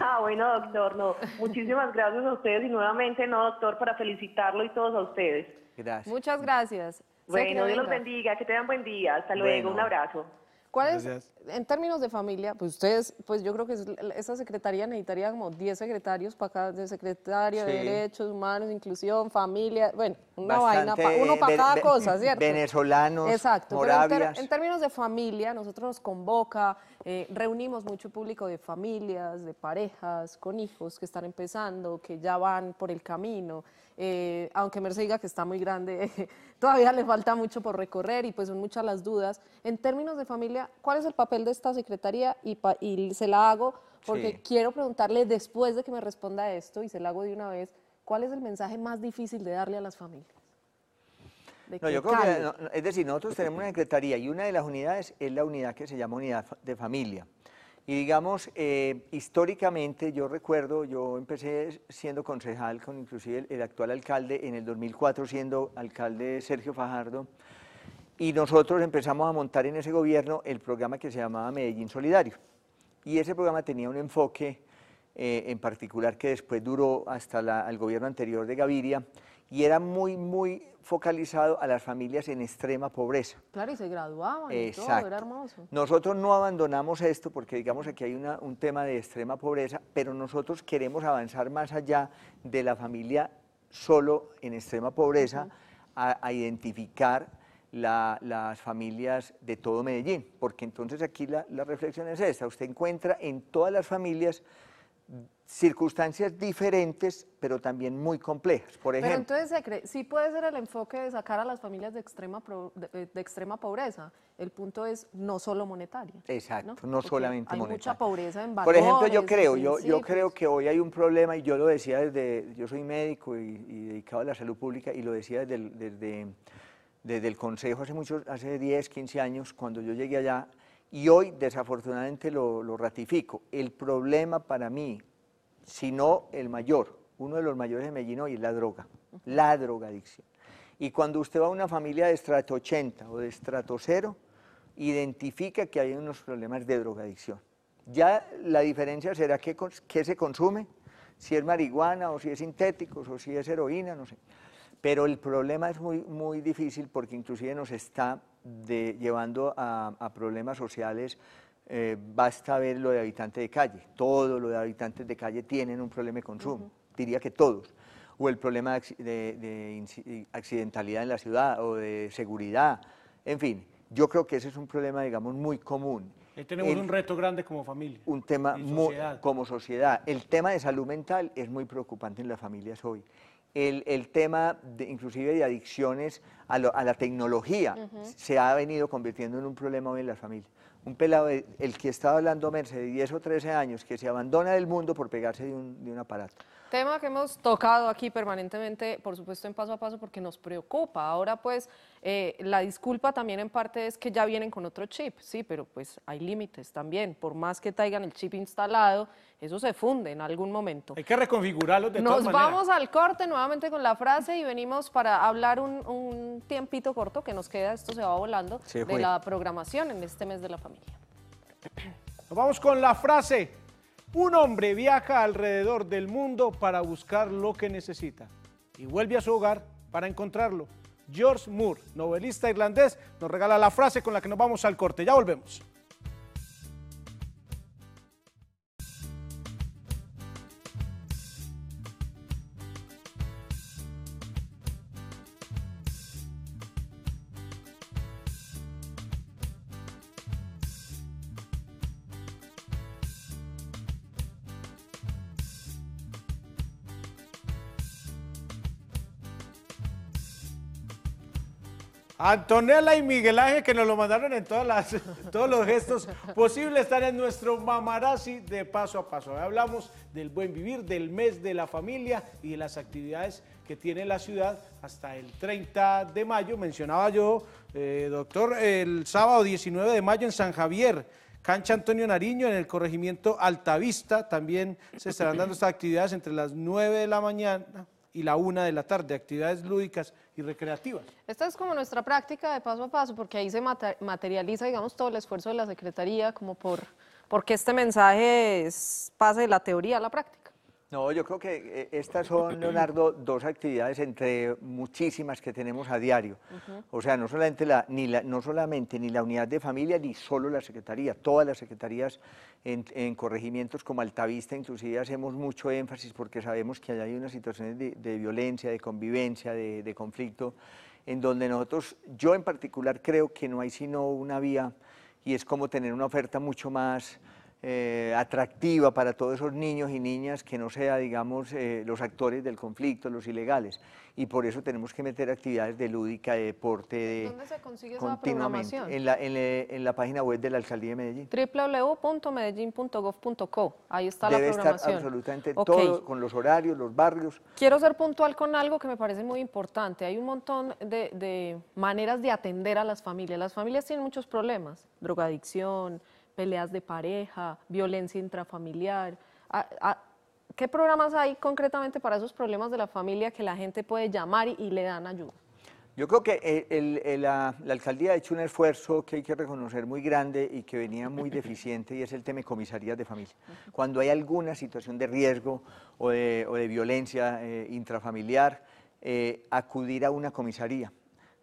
[SPEAKER 4] ah, bueno, doctor, no. Muchísimas gracias a ustedes y nuevamente, no, doctor, para felicitarlo y todos a ustedes. Gracias. Muchas gracias. Bueno, Dios los bendiga, que te tengan buen día. Hasta luego, un abrazo.
[SPEAKER 2] ¿Cuál en términos de familia, pues ustedes, pues yo creo que esa secretaría necesitaría como 10 secretarios para cada de secretario de Derechos Humanos, Inclusión, Familia, bueno, una vaina, uno para cada cosa, ¿cierto? Venezolanos,
[SPEAKER 5] Exacto, Pero en,
[SPEAKER 2] términos de familia, nosotros nos convoca, eh, reunimos mucho público de familias, de parejas, con hijos que están empezando, que ya van por el camino. Eh, aunque Merce diga que está muy grande, todavía le falta mucho por recorrer y pues son muchas las dudas. En términos de familia, ¿cuál es el papel de esta secretaría? Y, se la hago porque quiero preguntarle después de que me responda esto y se la hago de una vez, ¿cuál es el mensaje más difícil de darle a las familias?
[SPEAKER 5] No, yo creo es decir, nosotros tenemos una secretaría y una de las unidades es la unidad que se llama unidad de familia. Y digamos, eh, históricamente yo recuerdo, yo empecé siendo concejal con inclusive el, actual alcalde, en el 2004 siendo alcalde Sergio Fajardo, y nosotros empezamos a montar en ese gobierno el programa que se llamaba Medellín Solidario. Y ese programa tenía un enfoque eh, en particular que después duró hasta el gobierno anterior de Gaviria, y era muy, muy focalizado a las familias en extrema pobreza.
[SPEAKER 2] Claro, y se graduaban Exacto.
[SPEAKER 5] Nosotros no abandonamos esto porque digamos aquí hay un tema de extrema pobreza, pero nosotros queremos avanzar más allá de la familia solo en extrema pobreza a, identificar las familias de todo Medellín, porque entonces aquí la, la reflexión es esta, usted encuentra en todas las familias circunstancias diferentes, pero también muy complejas. Por ejemplo,
[SPEAKER 2] pero entonces sí puede ser el enfoque de sacar a las familias de extrema, eh, de, extrema pobreza. El punto es no solo monetaria. Exacto, no, solamente solamente hay Mucha pobreza en
[SPEAKER 5] valores. Por ejemplo, yo creo, yo, yo pues. creo que hoy hay un problema y yo lo decía desde, yo soy médico y, dedicado a la salud pública y lo decía desde, desde, el Consejo hace muchos, hace 10, 15 años cuando yo llegué allá y hoy desafortunadamente lo, ratifico. El problema para mí, si no el mayor, uno de los mayores de Medellín hoy es la droga, la drogadicción. Y cuando usted va a una familia de estrato 80 o de estrato 0, identifica que hay unos problemas de drogadicción. Ya la diferencia será qué, qué se consume, si es marihuana o si es sintéticos o si es heroína, no sé. Pero el problema es muy, muy difícil porque inclusive nos está llevando a, problemas sociales eh, basta ver lo de habitantes de calle. Todos los habitantes de calle tienen un problema de consumo, diría que todos. O el problema de, accidentalidad en la ciudad o de seguridad. En fin, yo creo que ese es un problema, digamos, muy común.
[SPEAKER 1] Eh, tenemos un reto grande como familia.
[SPEAKER 5] Un tema sociedad. como sociedad. El tema de salud mental es muy preocupante en las familias hoy el, tema de, inclusive de adicciones a, la tecnología se ha venido convirtiendo en un problema hoy en la familia. Un pelado, el que estaba hablando Mercedes, de 10 o 13 años, que se abandona del mundo por pegarse de de un aparato.
[SPEAKER 2] Tema que hemos tocado aquí permanentemente, por supuesto en paso a paso, porque nos preocupa. Ahora pues eh, la disculpa también en parte es que ya vienen con otro chip, sí, pero pues hay límites también. Por más que traigan el chip instalado, eso se funde en algún momento. Hay que reconfigurarlos de Nos vamos al corte nuevamente con la frase y venimos para hablar un, tiempito corto que nos queda, esto se va volando, de la programación en este mes de la familia.
[SPEAKER 1] Nos vamos con la frase. Un hombre viaja alrededor del mundo para buscar lo que necesita y vuelve a su hogar para encontrarlo. George Moore, novelista irlandés, nos regala la frase con la que nos vamos al corte. Ya volvemos. Antonella y Miguel Ángel, que nos lo mandaron en todas todos los gestos posibles, están en nuestro mamarazzi de paso a paso. hablamos del buen vivir, del mes de la familia y de las actividades que tiene la ciudad hasta el 30 de mayo. Mencionaba yo, eh, doctor, el sábado 19 de mayo en San Javier, Cancha Antonio Nariño, en el corregimiento Altavista. También se estarán dando estas actividades entre las 9 de la mañana y la una de la tarde, actividades lúdicas y recreativas.
[SPEAKER 2] Esta es como nuestra práctica de paso a paso, porque ahí se materializa, digamos, todo el esfuerzo de la Secretaría como por porque este mensaje pase de la teoría a la práctica.
[SPEAKER 5] No, yo creo que eh, estas son, Leonardo, dos actividades entre muchísimas que tenemos a diario. O sea, no solamente, la, ni la, no solamente ni la unidad de familia, ni solo la secretaría, todas las secretarías en, corregimientos como Altavista, inclusive hacemos mucho énfasis porque sabemos que allá hay unas situaciones de, violencia, de convivencia, de conflicto, en donde nosotros, yo en particular creo que no hay sino una vía y es como tener una oferta mucho más eh, atractiva para todos esos niños y niñas que no sea, digamos, eh, los actores del conflicto, los ilegales. Y por eso tenemos que meter actividades de lúdica, de deporte, ¿Dónde se consigue esa programación? En la, en, la, página web de la Alcaldía de Medellín.
[SPEAKER 2] www.medellin.gov.co, ahí está la programación. Debe estar
[SPEAKER 5] absolutamente todo, con los horarios, los barrios.
[SPEAKER 2] Quiero ser puntual con algo que me parece muy importante. Hay un montón de, de maneras de atender a las familias. Las familias tienen muchos problemas, drogadicción, peleas de pareja, violencia intrafamiliar. Ah, ah, ¿Qué programas hay concretamente para esos problemas de la familia que la gente puede llamar y, le dan ayuda?
[SPEAKER 5] Yo creo que eh, la, alcaldía ha hecho un esfuerzo que hay que reconocer muy grande y que venía muy deficiente y es el tema de comisarías de familia. Cuando hay alguna situación de riesgo o de, violencia eh, intrafamiliar, eh, acudir a una comisaría.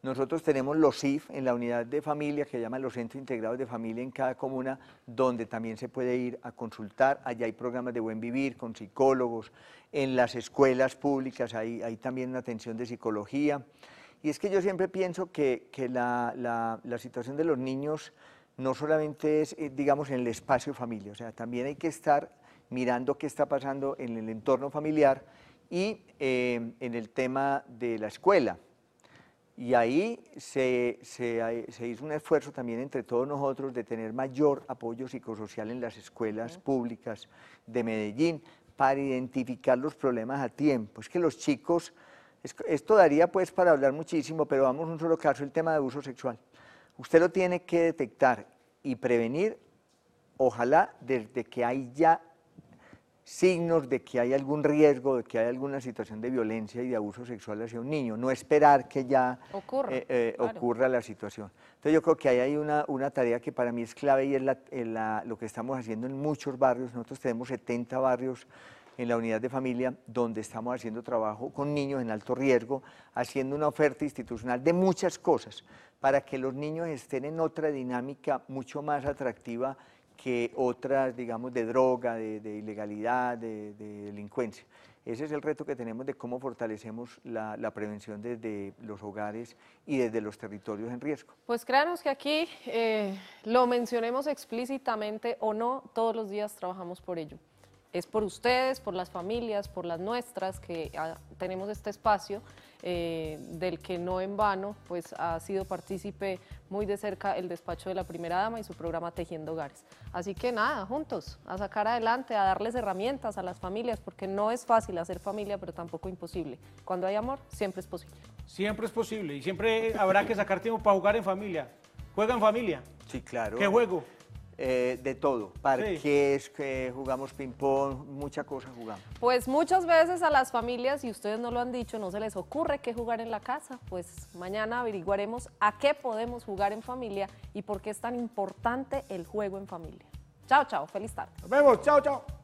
[SPEAKER 5] Nosotros tenemos los CIF en la unidad de familia, que se llaman los Centros Integrados de Familia en cada comuna, donde también se puede ir a consultar. Allá hay programas de buen vivir con psicólogos, en las escuelas públicas hay, también una atención de psicología. Y es que yo siempre pienso que, la, situación de los niños no solamente es, eh, digamos, en el espacio familia, o sea, también hay que estar mirando qué está pasando en el entorno familiar y eh, en el tema de la escuela. Y ahí se, hizo un esfuerzo también entre todos nosotros de tener mayor apoyo psicosocial en las escuelas públicas de Medellín para identificar los problemas a tiempo. Es que los chicos, esto daría pues para hablar muchísimo, pero vamos a un solo caso, el tema de abuso sexual. Usted lo tiene que detectar y prevenir, ojalá desde que hay ya signos de que hay algún riesgo, de que hay alguna situación de violencia y de abuso sexual hacia un niño, no esperar que ya ocurra, eh, eh, la situación. Entonces yo creo que ahí hay una, tarea que para mí es clave y es eh, lo que estamos haciendo en muchos barrios, nosotros tenemos 70 barrios en la unidad de familia, donde estamos haciendo trabajo con niños en alto riesgo, haciendo una oferta institucional de muchas cosas, para que los niños estén en otra dinámica mucho más atractiva que otras, digamos, de droga, de, ilegalidad, de, delincuencia. Ese es el reto que tenemos de cómo fortalecemos la, prevención desde los hogares y desde los territorios en riesgo.
[SPEAKER 2] Pues créanos que aquí eh, lo mencionemos explícitamente o no, todos los días trabajamos por ello es por ustedes, por las familias, por las nuestras que ah, tenemos este espacio eh, del que no en vano pues ha sido partícipe muy de cerca el despacho de la primera dama y su programa Tejiendo Hogares. Así que nada, juntos, a sacar adelante, a darles herramientas a las familias, porque no es fácil hacer familia, pero tampoco imposible. Cuando hay amor, siempre es posible.
[SPEAKER 1] Siempre es posible y siempre habrá que sacar tiempo para jugar en familia.
[SPEAKER 5] Juega en familia. Sí, claro. ¿Qué juego? Eh, de todo, parques, que eh, jugamos ping-pong, mucha cosa jugamos.
[SPEAKER 2] Pues muchas veces a las familias, y ustedes no lo han dicho, no se les ocurre qué jugar en la casa, pues mañana averiguaremos a qué podemos jugar en familia y por qué es tan importante el juego en familia. Chao, chao, feliz tarde. Nos
[SPEAKER 1] vemos, chao, chao.